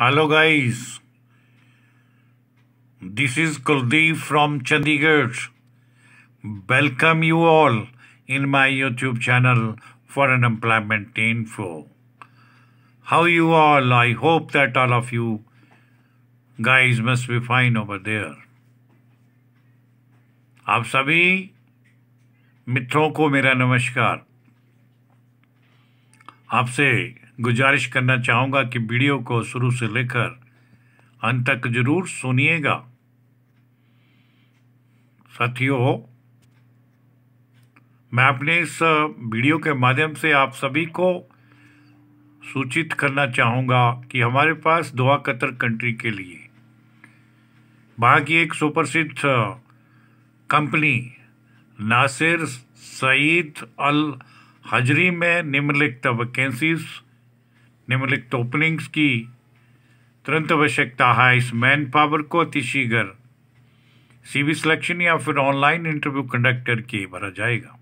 Hello guys, this is Kuldeep from Chandigarh. Welcome you all in my YouTube channel for an employment info. How you all? I hope that all of you guys must be fine over there. आप सभी मित्रों को मेरा नमस्कार आपसे गुजारिश करना चाहूँगा कि वीडियो को शुरू से लेकर अंत तक जरूर सुनिएगा साथियों मैं अपने इस वीडियो के माध्यम से आप सभी को सूचित करना चाहूँगा कि हमारे पास दुआ कतर कंट्री के लिए वहाँ की एक सुप्रसिद्ध कंपनी नासिर सईद अल हजरी में निम्नलिखित वैकेंसीज निम्नलिखित ओपनिंग्स की तुरंत आवश्यकता है इस मैन पावर को अतिशीघ्र सीवी सिलेक्शन या फिर ऑनलाइन इंटरव्यू कंडक्ट करके भरा जाएगा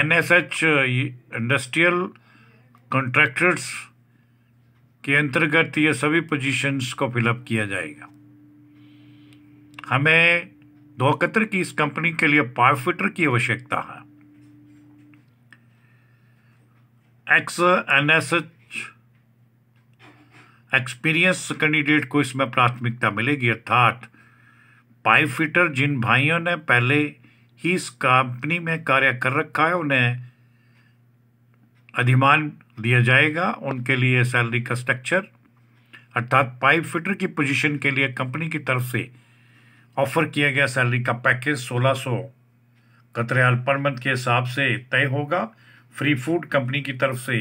एनएसएच इंडस्ट्रियल कॉन्ट्रैक्टर्स के अंतर्गत ये सभी पोजीशंस को फिलअप किया जाएगा हमें दो कतर की इस कंपनी के लिए पावर फिटर की आवश्यकता है X N S H experience candidate को इसमें प्राथमिकता मिलेगी अर्थात पाइप फिटर जिन भाइयों ने पहले ही इस कंपनी में कार्य कर रखा है उन्हें अधिमान दिया जाएगा उनके लिए सैलरी का स्ट्रक्चर अर्थात पाइप फिटर की पोजीशन के लिए कंपनी की तरफ से ऑफर किया गया सैलरी का पैकेज 1600 सौ कतरेल पर मंथ के हिसाब से तय होगा फ्री फूड कंपनी की तरफ से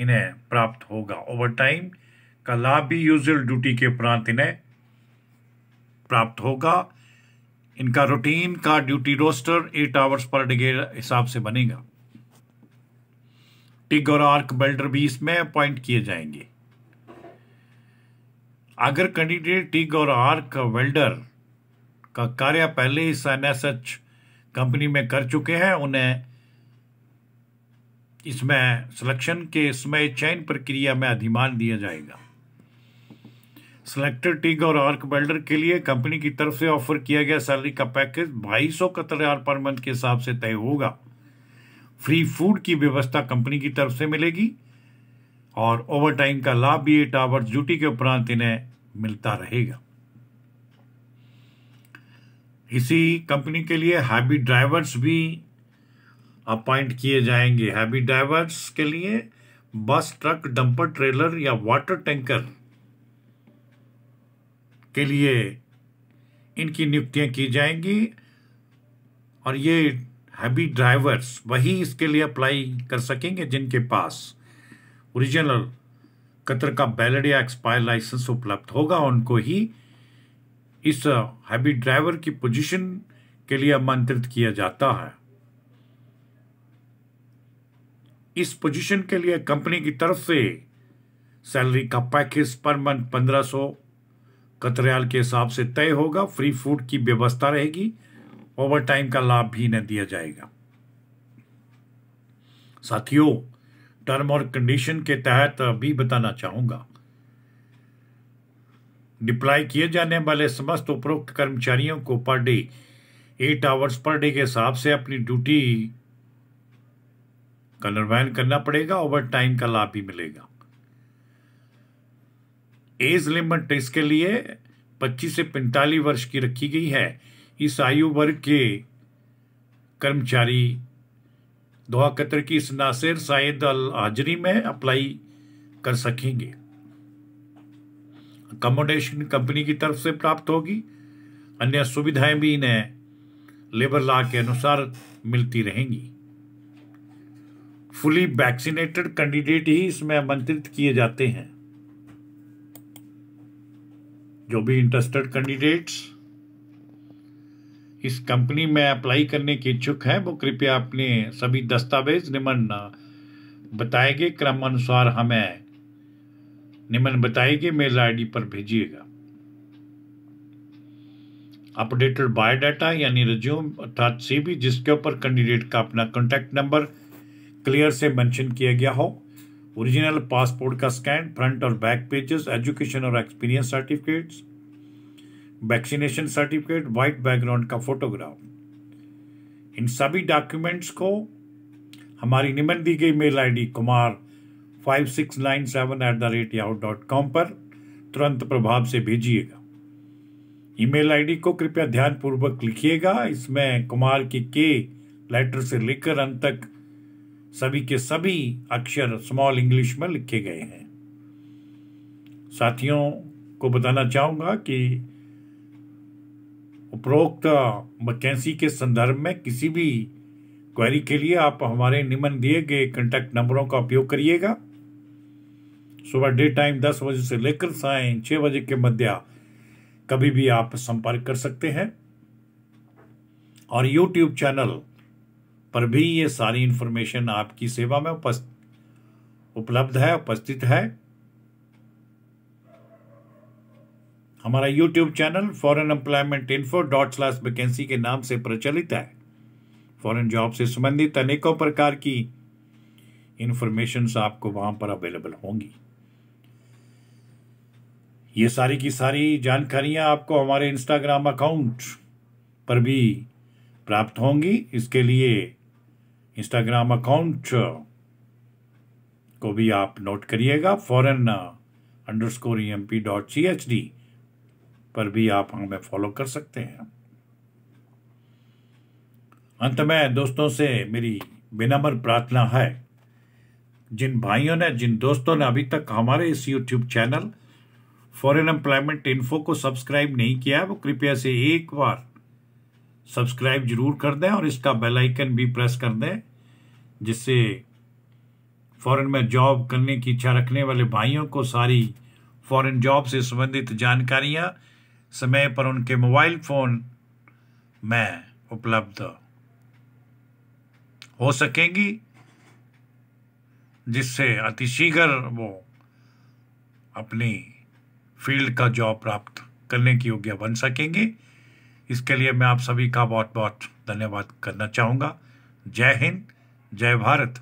इन्हें प्राप्त होगा ओवर टाइम का लाभ भी यूजल ड्यूटी के उपरांत इन्हें प्राप्त होगा इनका रूटीन का duty roster eight hours per day के हिसाब से बनेगा टिग और आर्क बेल्डर भी इसमें अपॉइंट किए जाएंगे अगर कैंडिडेट टिग और आर्क वेल्डर का कार्य पहले ही एन कंपनी में कर चुके हैं उन्हें इसमें सिलेक्शन के समय चयन प्रक्रिया में अधिमान दिया जाएगा सिलेक्टेड टिग और आर्क बेल्डर के लिए कंपनी की तरफ से ऑफर किया गया सैलरी का पैकेज बाईस सौ पर मंथ के हिसाब से तय होगा फ्री फूड की व्यवस्था कंपनी की तरफ से मिलेगी और ओवरटाइम का लाभ भी एट आवर्स ड्यूटी के उपरांत इन्हें मिलता रहेगा इसी कंपनी के लिए हैबी ड्राइवर्स भी अपॉइंट किए जाएंगे हैवी ड्राइवर्स के लिए बस ट्रक डंपर ट्रेलर या वाटर टैंकर के लिए इनकी नियुक्तियां की जाएंगी और ये हैवी ड्राइवर्स वही इसके लिए अप्लाई कर सकेंगे जिनके पास ओरिजिनल कतर का बैलेड या एक्सपायर लाइसेंस उपलब्ध होगा उनको ही इस हैवी ड्राइवर की पोजीशन के लिए आमंत्रित किया जाता है इस पोजीशन के लिए कंपनी की तरफ से सैलरी का पैकेज पर मंथ पंद्रह सौ कतरयाल के हिसाब से तय होगा फ्री फूड की व्यवस्था रहेगी ओवर टाइम का लाभ भी इन्हें दिया जाएगा साथियों टर्म और कंडीशन के तहत भी बताना चाहूंगा डिप्लाई किए जाने वाले समस्त उपरोक्त कर्मचारियों को per day eight hours per day के हिसाब से अपनी ड्यूटी कलर बैन करना पड़ेगा ओवर टाइम का लाभ भी मिलेगा एज लिमिट इसके लिए 25 से 45 वर्ष की रखी गई है इस आयु वर्ग के कर्मचारी दोहा कतर की इस नासिर साइद अल हाजरी में अप्लाई कर सकेंगे अकोमोडेशन कंपनी की तरफ से प्राप्त होगी अन्य सुविधाएं भी इन्हें लेबर लॉ के अनुसार मिलती रहेंगी फुली वैक्सीनेटेड कैंडिडेट ही इसमें आमंत्रित किए जाते हैं जो भी इंटरेस्टेड कैंडिडेट्स इस कंपनी में अप्लाई करने के इच्छुक हैं वो कृपया अपने सभी दस्तावेज निम्न बताए गए क्रम अनुसार हमें निम्न बताए गए मेल आईडी पर भेजिएगा अपडेटेड बायोडाटा यानी रिज्यूम अर्थात सीवी जिसके ऊपर कैंडिडेट का अपना कॉन्टैक्ट नंबर क्लियर से मेंशन किया गया हो ओरिजिनल पासपोर्ट का स्कैन फ्रंट और बैक पेजेस एजुकेशन और experience certificates vaccination certificate white background का फोटोग्राफ इन सभी डॉक्यूमेंट्स को हमारी निमन दी गई mail ID Kumar five six nine seven at the rate Yahoo dot com पर तुरंत प्रभाव से भेजिएगा ईमेल आईडी को कृपया ध्यानपूर्वक लिखिएगा इसमें कुमार की के लेटर से लेकर अंत तक सभी के सभी अक्षर स्मॉल इंग्लिश में लिखे गए हैं साथियों को बताना चाहूंगा कि उपरोक्त वैकेंसी के संदर्भ में किसी भी क्वेरी के लिए आप हमारे निम्न दिए गए कॉन्टेक्ट नंबरों का उपयोग करिएगा सुबह डे टाइम दस बजे से लेकर साय छः बजे के मध्य कभी भी आप संपर्क कर सकते हैं और यूट्यूब चैनल पर भी ये सारी इंफॉर्मेशन आपकी सेवा में उपलब्ध है उपस्थित है हमारा YouTube channel foreign employment info dot slash vacancy के नाम से प्रचलित है फॉरन जॉब से संबंधित अनेकों प्रकार की इंफॉर्मेशन आपको वहां पर अवेलेबल होंगी ये सारी की सारी जानकारियां आपको हमारे इंस्टाग्राम अकाउंट पर भी प्राप्त होंगी इसके लिए इंस्टाग्राम अकाउंट को भी आप नोट करिएगा foreign underscore E M P dot C H D पर भी आप हमें फॉलो कर सकते हैं अंत में दोस्तों से मेरी बेनम्र प्रार्थना है जिन भाइयों ने जिन दोस्तों ने अभी तक हमारे इस YouTube channel foreign employment info को सब्सक्राइब नहीं किया है वो कृपया से एक बार सब्सक्राइब जरूर कर दें और इसका बेल आइकन भी प्रेस कर दें जिससे फॉरेन में जॉब करने की इच्छा रखने वाले भाइयों को सारी फॉरेन जॉब से संबंधित जानकारियां समय पर उनके मोबाइल फ़ोन में उपलब्ध हो सकेंगी जिससे अतिशीघ्र वो अपनी फील्ड का जॉब प्राप्त करने की योग्य बन सकेंगे इसके लिए मैं आप सभी का बहुत बहुत धन्यवाद करना चाहूँगा जय हिंद जय भारत